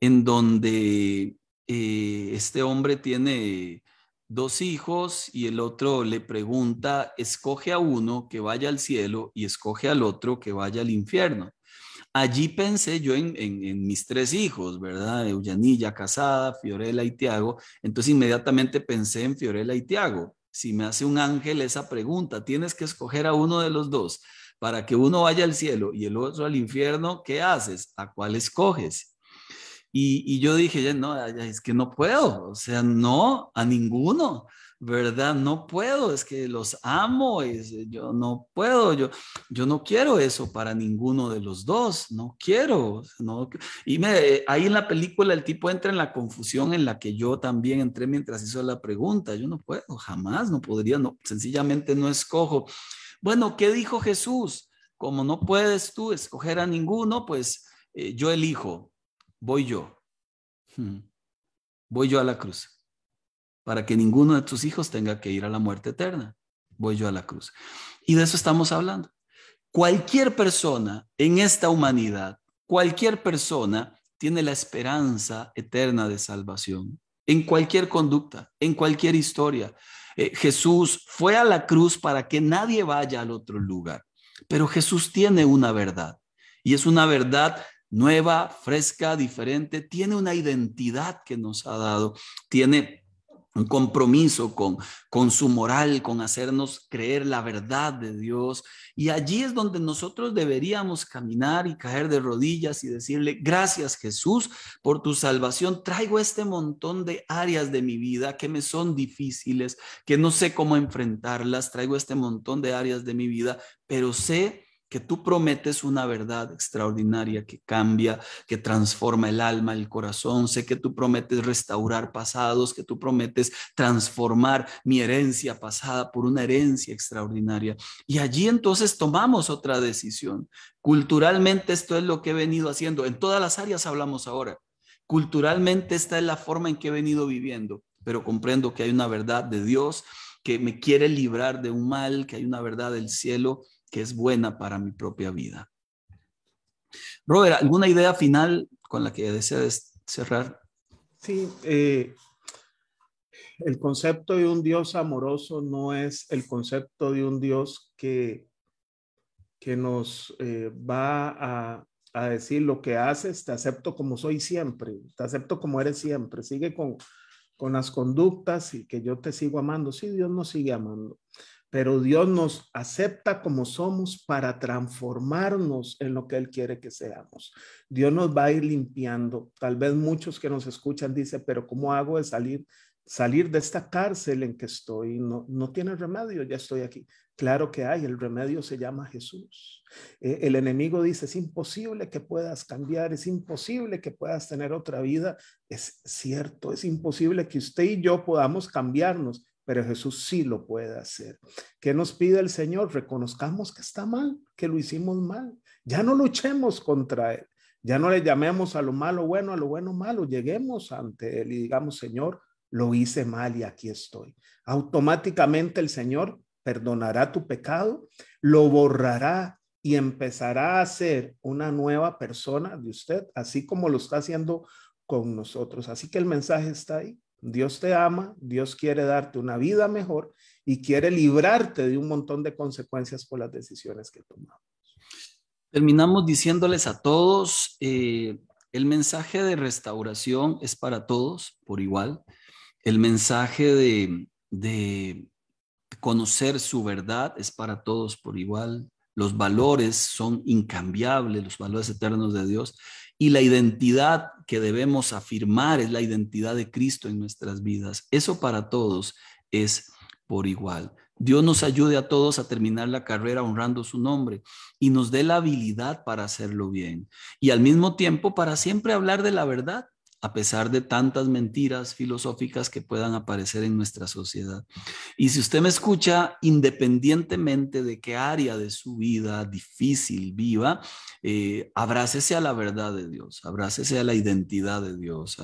en donde eh, este hombre tiene dos hijos y el otro le pregunta, escoge a uno que vaya al cielo y escoge al otro que vaya al infierno. Allí pensé yo en, mis tres hijos, ¿verdad? Euyanilla, casada, Fiorella y Tiago. Entonces inmediatamente pensé en Fiorella y Tiago. Si me hace un ángel esa pregunta, tienes que escoger a uno de los dos para que uno vaya al cielo y el otro al infierno, ¿qué haces? ¿A cuál escoges? Y, yo dije, ya no, es que no puedo, o sea, no, a ninguno. ¿verdad? No puedo, es que los amo, y eh, yo no puedo, yo, yo no quiero eso para ninguno de los dos, no quiero. No, y me, eh, ahí en la película el tipo entra en la confusión en la que yo también entré mientras hizo la pregunta, yo no puedo, jamás, no podría, no, sencillamente no escojo. Bueno, ¿qué dijo Jesús? Como no puedes tú escoger a ninguno, pues eh, yo elijo, voy yo, hmm. voy yo a la cruz para que ninguno de tus hijos tenga que ir a la muerte eterna. Voy yo a la cruz. Y de eso estamos hablando. Cualquier persona en esta humanidad, cualquier persona tiene la esperanza eterna de salvación en cualquier conducta, en cualquier historia. Eh, Jesús fue a la cruz para que nadie vaya al otro lugar, pero Jesús tiene una verdad y es una verdad nueva, fresca, diferente, tiene una identidad que nos ha dado, tiene un compromiso con, con su moral, con hacernos creer la verdad de Dios. Y allí es donde nosotros deberíamos caminar y caer de rodillas y decirle, gracias Jesús por tu salvación. Traigo este montón de áreas de mi vida que me son difíciles, que no sé cómo enfrentarlas. Traigo este montón de áreas de mi vida, pero sé que tú prometes una verdad extraordinaria que cambia, que transforma el alma, el corazón. Sé que tú prometes restaurar pasados, que tú prometes transformar mi herencia pasada por una herencia extraordinaria. Y allí entonces tomamos otra decisión. Culturalmente esto es lo que he venido haciendo. En todas las áreas hablamos ahora. Culturalmente esta es la forma en que he venido viviendo, pero comprendo que hay una verdad de Dios que me quiere librar de un mal, que hay una verdad del cielo que es buena para mi propia vida. Robert, ¿alguna idea final con la que deseas cerrar? Sí, eh, el concepto de un Dios amoroso no es el concepto de un Dios que, que nos eh, va a, decir lo que haces, te acepto como soy siempre, te acepto como eres siempre, sigue con, con las conductas y que yo te sigo amando. Sí, Dios nos sigue amando pero Dios nos acepta como somos para transformarnos en lo que Él quiere que seamos. Dios nos va a ir limpiando. Tal vez muchos que nos escuchan dicen, pero ¿cómo hago de salir, salir de esta cárcel en que estoy? No, no tiene remedio, ya estoy aquí. Claro que hay, el remedio se llama Jesús. Eh, el enemigo dice, es imposible que puedas cambiar, es imposible que puedas tener otra vida. Es cierto, es imposible que usted y yo podamos cambiarnos, pero Jesús sí lo puede hacer. ¿Qué nos pide el Señor? Reconozcamos que está mal, que lo hicimos mal. Ya no luchemos contra Él. Ya no le llamemos a lo malo bueno, a lo bueno malo. Lleguemos ante Él y digamos, Señor, lo hice mal y aquí estoy. Automáticamente el Señor perdonará tu pecado, lo borrará y empezará a ser una nueva persona de usted, así como lo está haciendo con nosotros. Así que el mensaje está ahí. Dios te ama, Dios quiere darte una vida mejor y quiere librarte de un montón de consecuencias por las decisiones que tomamos. Terminamos diciéndoles a todos, eh, el mensaje de restauración es para todos por igual. El mensaje de, de conocer su verdad es para todos por igual. Los valores son incambiables, los valores eternos de Dios. Y la identidad que debemos afirmar es la identidad de Cristo en nuestras vidas. Eso para todos es por igual. Dios nos ayude a todos a terminar la carrera honrando su nombre y nos dé la habilidad para hacerlo bien. Y al mismo tiempo para siempre hablar de la verdad, a pesar de tantas mentiras filosóficas que puedan aparecer en nuestra sociedad. Y si usted me escucha, independientemente de qué área de su vida difícil viva, eh, abrácese a la verdad de Dios, abrácese a la identidad de Dios.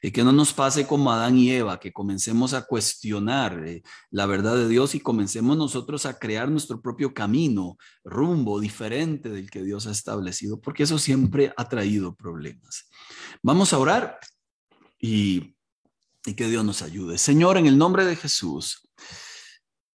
Eh, que no nos pase como Adán y Eva, que comencemos a cuestionar eh, la verdad de Dios y comencemos nosotros a crear nuestro propio camino, rumbo diferente del que Dios ha establecido, porque eso siempre ha traído problemas. Vamos a orar y, que Dios nos ayude. Señor, en el nombre de Jesús,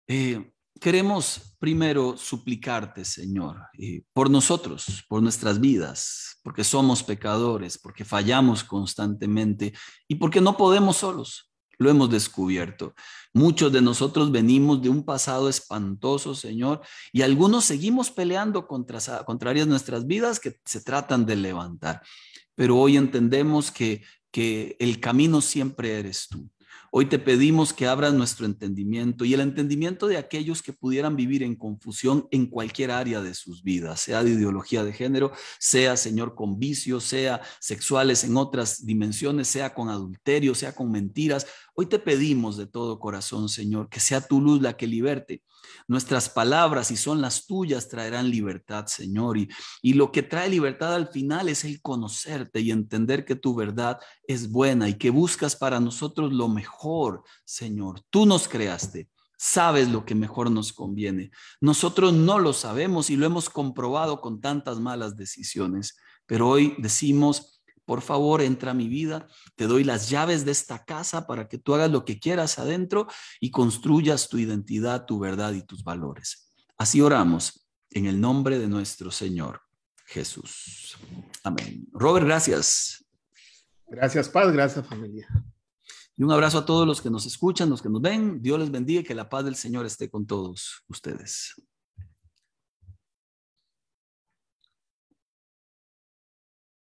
eh, queremos primero suplicarte, Señor, eh, por nosotros, por nuestras vidas, porque somos pecadores, porque fallamos constantemente y porque no podemos solos lo hemos descubierto. Muchos de nosotros venimos de un pasado espantoso, Señor, y algunos seguimos peleando contra, contrarias nuestras vidas que se tratan de levantar. Pero hoy entendemos que, que el camino siempre eres tú. Hoy te pedimos que abras nuestro entendimiento y el entendimiento de aquellos que pudieran vivir en confusión en cualquier área de sus vidas, sea de ideología de género, sea, Señor, con vicios, sea sexuales en otras dimensiones, sea con adulterio, sea con mentiras. Hoy te pedimos de todo corazón, Señor, que sea tu luz la que liberte Nuestras palabras, si son las tuyas, traerán libertad, Señor. Y, y, lo que trae libertad al final es el conocerte y entender que tu verdad es buena y que buscas para nosotros lo mejor, Señor. Tú nos creaste. Sabes lo que mejor nos conviene. Nosotros no lo sabemos y lo hemos comprobado con tantas malas decisiones. Pero hoy decimos, por favor, entra a mi vida, te doy las llaves de esta casa para que tú hagas lo que quieras adentro y construyas tu identidad, tu verdad y tus valores. Así oramos en el nombre de nuestro Señor Jesús. Amén. Robert, gracias. Gracias, Paz, gracias, familia. Y un abrazo a todos los que nos escuchan, los que nos ven. Dios les bendiga y que la paz del Señor esté con todos ustedes.